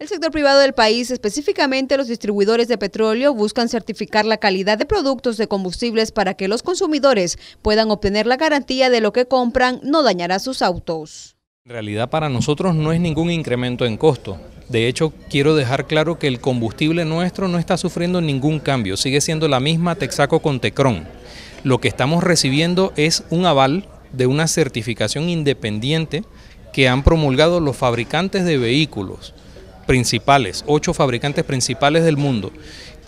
El sector privado del país, específicamente los distribuidores de petróleo, buscan certificar la calidad de productos de combustibles para que los consumidores puedan obtener la garantía de lo que compran no dañará sus autos. En realidad para nosotros no es ningún incremento en costo. De hecho, quiero dejar claro que el combustible nuestro no está sufriendo ningún cambio, sigue siendo la misma Texaco con Tecron. Lo que estamos recibiendo es un aval de una certificación independiente que han promulgado los fabricantes de vehículos principales, ocho fabricantes principales del mundo,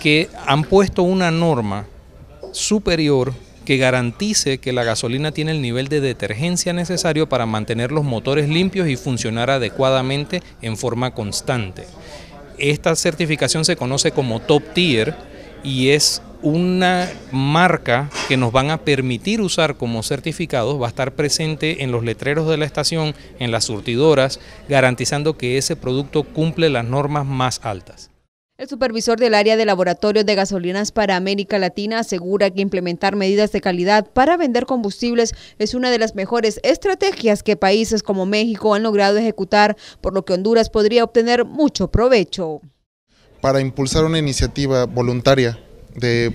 que han puesto una norma superior que garantice que la gasolina tiene el nivel de detergencia necesario para mantener los motores limpios y funcionar adecuadamente en forma constante. Esta certificación se conoce como top tier y es una marca que nos van a permitir usar como certificados va a estar presente en los letreros de la estación, en las surtidoras, garantizando que ese producto cumple las normas más altas. El supervisor del área de laboratorios de gasolinas para América Latina asegura que implementar medidas de calidad para vender combustibles es una de las mejores estrategias que países como México han logrado ejecutar, por lo que Honduras podría obtener mucho provecho. Para impulsar una iniciativa voluntaria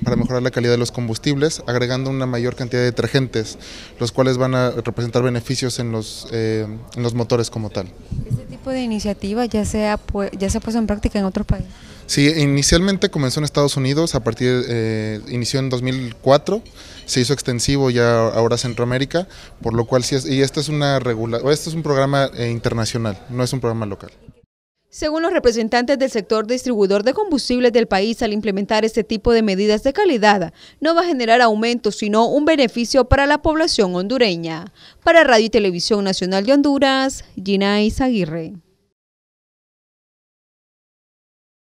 para mejorar la calidad de los combustibles, agregando una mayor cantidad de detergentes, los cuales van a representar beneficios en los, eh, en los motores como tal. ¿Este tipo de iniciativa ya se, ha, ya se puesto en práctica en otro país? Sí, inicialmente comenzó en Estados Unidos, a partir eh, inició en 2004, se hizo extensivo ya ahora Centroamérica, por lo cual sí y este es una este es un programa eh, internacional, no es un programa local. Según los representantes del sector distribuidor de combustibles del país, al implementar este tipo de medidas de calidad, no va a generar aumento, sino un beneficio para la población hondureña. Para Radio y Televisión Nacional de Honduras, Gina Aguirre.